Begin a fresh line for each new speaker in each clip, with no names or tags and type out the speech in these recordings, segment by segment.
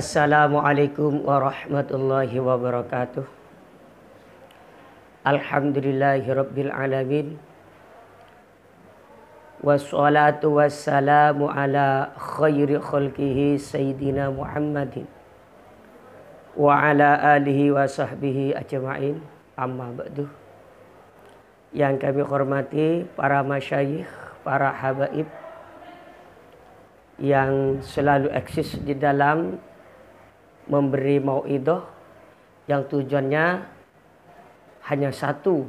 Assalamualaikum warahmatullahi wabarakatuh. Alhamdulillahirabbil alamin. Wassalatu wassalamu ala khairi khalqihi sayyidina Muhammadin wa ala alihi wa sahbihi ajma'in. Amma ba'du. Yang kami hormati para masyayikh, para habaib yang selalu eksis di dalam memberi mauidoh yang tujuannya hanya satu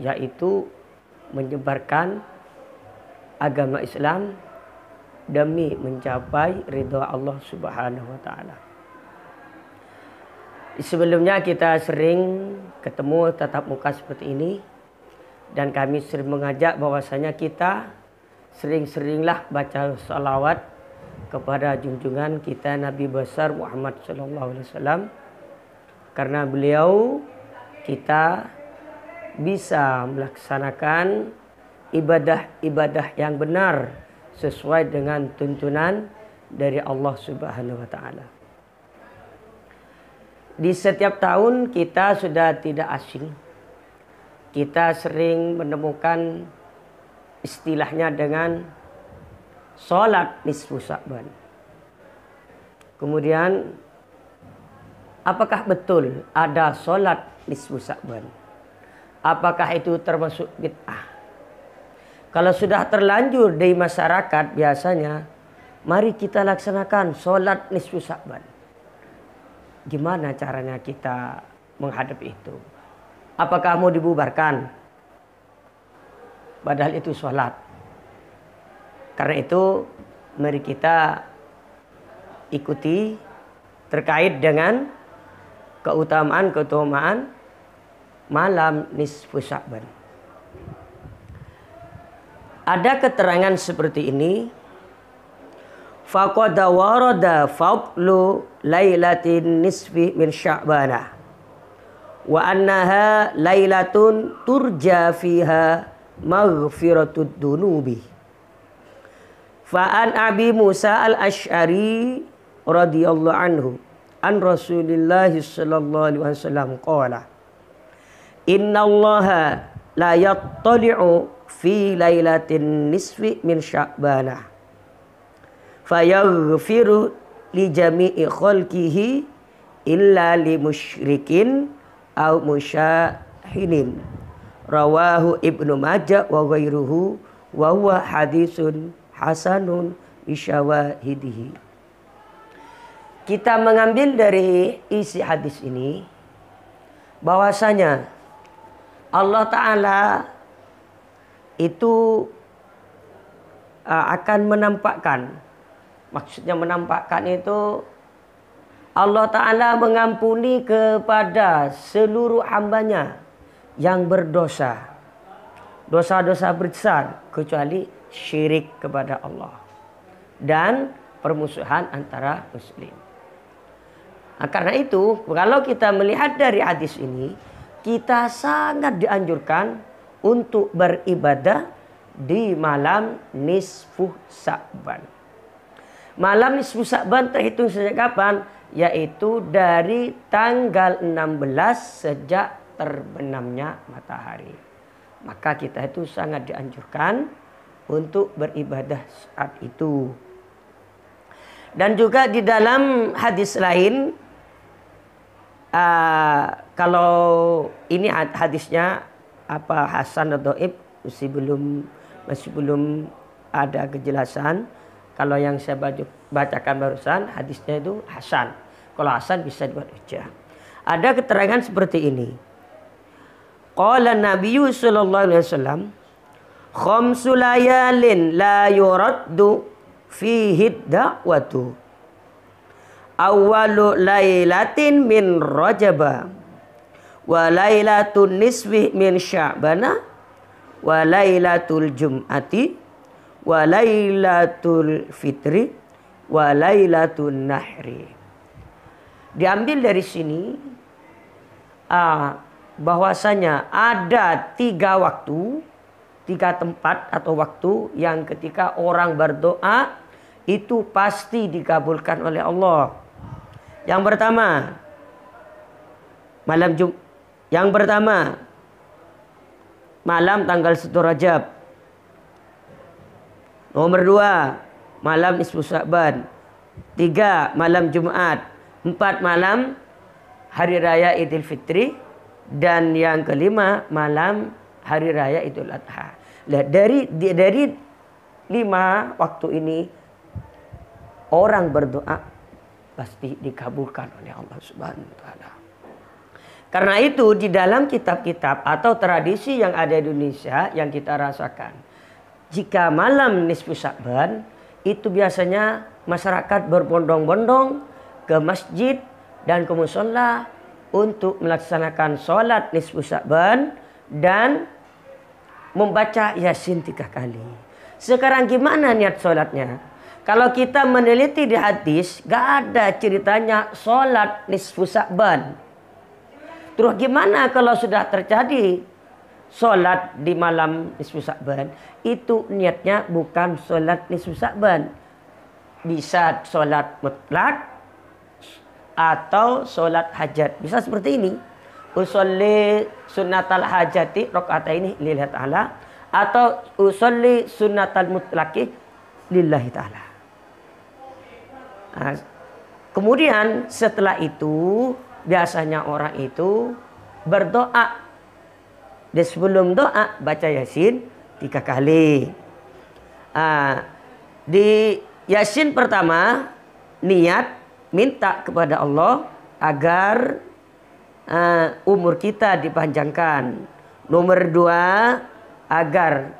yaitu menyebarkan agama Islam demi mencapai ridha Allah Subhanahu wa taala. Sebelumnya kita sering ketemu tatap muka seperti ini dan kami sering mengajak bahwasanya kita sering-seringlah baca salawat kepada junjungan kita Nabi besar Muhammad SAW Alaihi Wasallam karena beliau kita bisa melaksanakan ibadah-ibadah yang benar sesuai dengan tuntunan dari Allah Subhanahu wa taala. Di setiap tahun kita sudah tidak asing. Kita sering menemukan istilahnya dengan sholat nisfu sya'ban. Kemudian, apakah betul ada sholat nisfu sya'ban? Apakah itu termasuk bid'ah? Kalau sudah terlanjur di masyarakat biasanya, mari kita laksanakan sholat nisfu sya'ban. Gimana caranya kita menghadapi itu? Apakah mau dibubarkan? Padahal itu sholat. Karena itu mari kita ikuti terkait dengan keutamaan-keutamaan malam nisfu Sya'ban. Ada keterangan seperti ini. "Fakoda warada fadlu lailatin nisfi min Sya'bana. Wa annaha lailatun turja fiha maghfiratud dunubi Fa'an Abi Musa al-Ash'ari radhiyallahu anhu an Rasulillah sallallahu alaihi wasallam qala Inna Allah la yattali'u fi lailatin nisfi min sya'bana fayaghfiru li jami'i khalqihi illa li musyrikin au musyahinin rawahu ibnu majah wa ghairuhu wa huwa hadisun hasanun bisyawahidihi. Kita mengambil dari isi hadis ini bahwasanya Allah taala itu uh, akan menampakkan maksudnya menampakkan itu Allah Ta'ala mengampuni kepada seluruh hambanya yang berdosa. Dosa-dosa besar kecuali syirik kepada Allah dan permusuhan antara muslim. Nah, karena itu, kalau kita melihat dari hadis ini, kita sangat dianjurkan untuk beribadah di malam nisfu Sa'ban. Malam nisfu Sa'ban terhitung sejak kapan? Yaitu dari tanggal 16 sejak terbenamnya matahari. Maka kita itu sangat dianjurkan untuk beribadah saat itu. Dan juga di dalam hadis lain uh, kalau ini hadisnya apa Hasan atau Ib masih belum masih belum ada kejelasan. Kalau yang saya bacakan barusan hadisnya itu Hasan. Kalau Hasan bisa dibuat Ada keterangan seperti ini. Qala Nabi sallallahu alaihi wasallam khamsu layalin la yuraddu fihi da'watu awwalu lailatin min rajaba wa lailatun niswi min sya'bana wa lailatul jum'ati wa lailatul fitri wa lailatul nahri diambil dari sini ah, bahwasanya ada tiga waktu tiga tempat atau waktu yang ketika orang berdoa itu pasti dikabulkan oleh Allah. Yang pertama malam Jum yang pertama malam tanggal 1 Rajab. Nomor dua malam Nisfu Sa'ban. Tiga malam Jumat. Empat malam Hari Raya Idul Fitri dan yang kelima malam hari raya Idul Adha. Lihat dari dari lima waktu ini orang berdoa pasti dikabulkan oleh Allah Subhanahu wa taala. Karena itu di dalam kitab-kitab atau tradisi yang ada di Indonesia yang kita rasakan. Jika malam nisfu Sa'ban itu biasanya masyarakat berbondong-bondong ke masjid dan ke musola untuk melaksanakan sholat nisfu Sa'ban dan membaca Yasin tiga kali. Sekarang gimana niat sholatnya? Kalau kita meneliti di hadis, gak ada ceritanya sholat nisfu sa'ban. Terus gimana kalau sudah terjadi sholat di malam nisfu sa'ban? Itu niatnya bukan sholat nisfu sa'ban. Bisa sholat mutlak atau sholat hajat. Bisa seperti ini usolli sunnatal hajati rokaat ini lillahi ta'ala atau usolli sunnatal mutlaki lillahi ta'ala nah, kemudian setelah itu biasanya orang itu berdoa di sebelum doa baca yasin tiga kali nah, di yasin pertama niat minta kepada Allah agar uh, umur kita dipanjangkan. Nomor dua, agar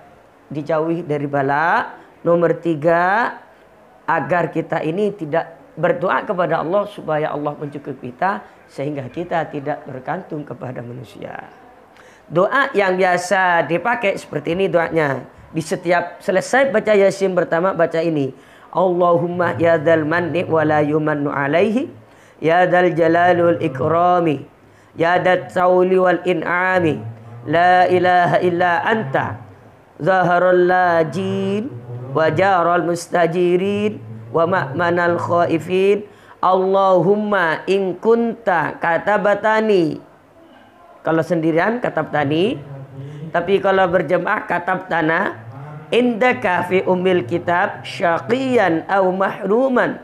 dijauhi dari bala. Nomor tiga, agar kita ini tidak berdoa kepada Allah supaya Allah mencukupi kita sehingga kita tidak bergantung kepada manusia. Doa yang biasa dipakai seperti ini doanya. Di setiap selesai baca Yasin pertama baca ini. Allahumma ya dal manni wa la yumannu alaihi ya dal jalalul ikrami ya dat sauli wal in'ami la ilaha illa anta zaharul lajin wa mustajirin wa ma'manal khaifin Allahumma in kunta kata batani kalau sendirian kata batani tapi kalau berjemaah kata tanah indaka fi umil kitab syaqiyan au mahruman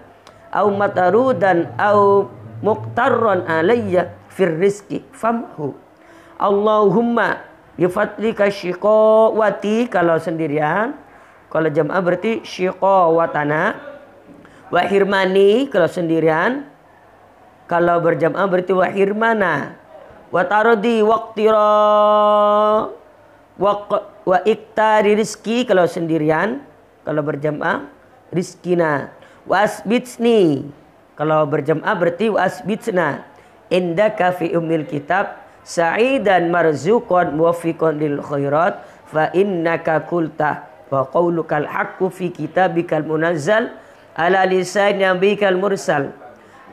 au matarudan au muktarron alayya fir rizki famhu. Allahumma bifatlika syiqawati kalau sendirian. Kalau jamaah berarti syiqawatana. Wahirmani kalau sendirian. Kalau berjamaah berarti wahirmana. Watarodi waktiro. Wa iktari rizki kalau sendirian. Kalau berjamaah rizkina. Wasbitsni. Kalau berjamaah berarti wasbitsna indaka fi ummil kitab sa'idan marzuqan muwaffiqan lil khairat fa innaka qulta wa qawlukal haqqu fi kitabikal munazzal ala lisan nabikal mursal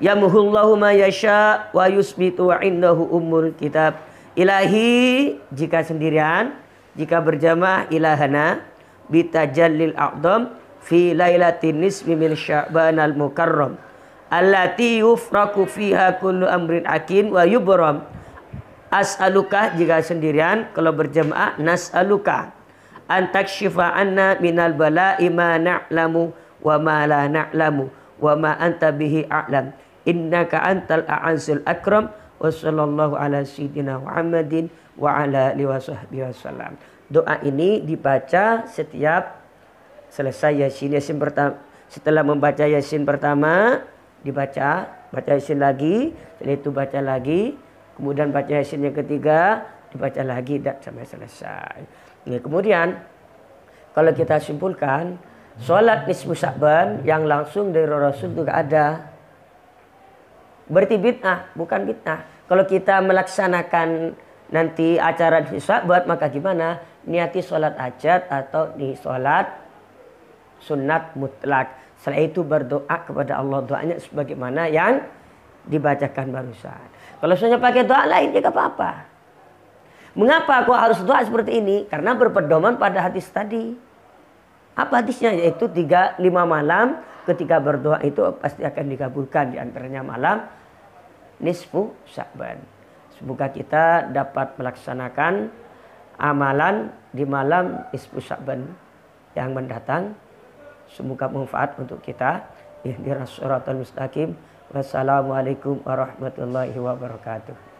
yamhullahu ma yasha wa yusbitu wa indahu umul kitab ilahi jika sendirian jika berjamaah ilahana bitajallil a'dham fi lailatin nisfi min sya'ban al mukarram allati yufraku fiha kullu amrin akin wa yubram as'aluka jika sendirian kalau berjemaah nas'aluka antaksyifa anna minal bala'i ma na'lamu wa ma la na'lamu wa ma anta bihi a'lam innaka antal a'azul akram wa sallallahu ala sayyidina Muhammadin wa ala alihi wa sahbihi wasallam doa ini dibaca setiap selesai yasin yasin pertama setelah membaca yasin pertama dibaca, baca Yasin lagi, setelah itu baca lagi, kemudian baca Yasin yang ketiga, dibaca lagi dan sampai selesai. Ini kemudian kalau kita simpulkan, sholat nisfu Sa'ban yang langsung dari Rasul itu ada. Berarti bid'ah, bukan bid'ah. Kalau kita melaksanakan nanti acara di Sa'ban maka gimana? Niati sholat ajat atau di sholat sunat mutlak setelah itu berdoa kepada Allah doanya sebagaimana yang dibacakan barusan. Kalau sebenarnya pakai doa lain juga ya apa-apa. Mengapa aku harus doa seperti ini? Karena berpedoman pada hadis tadi. Apa hadisnya? Yaitu tiga, lima malam ketika berdoa itu pasti akan dikabulkan. Di antaranya malam nisfu sa'ban. Semoga kita dapat melaksanakan amalan di malam nisfu sa'ban yang mendatang. Semoga manfaat untuk kita. Ihdinash shiratal mustaqim. Wassalamualaikum warahmatullahi wabarakatuh.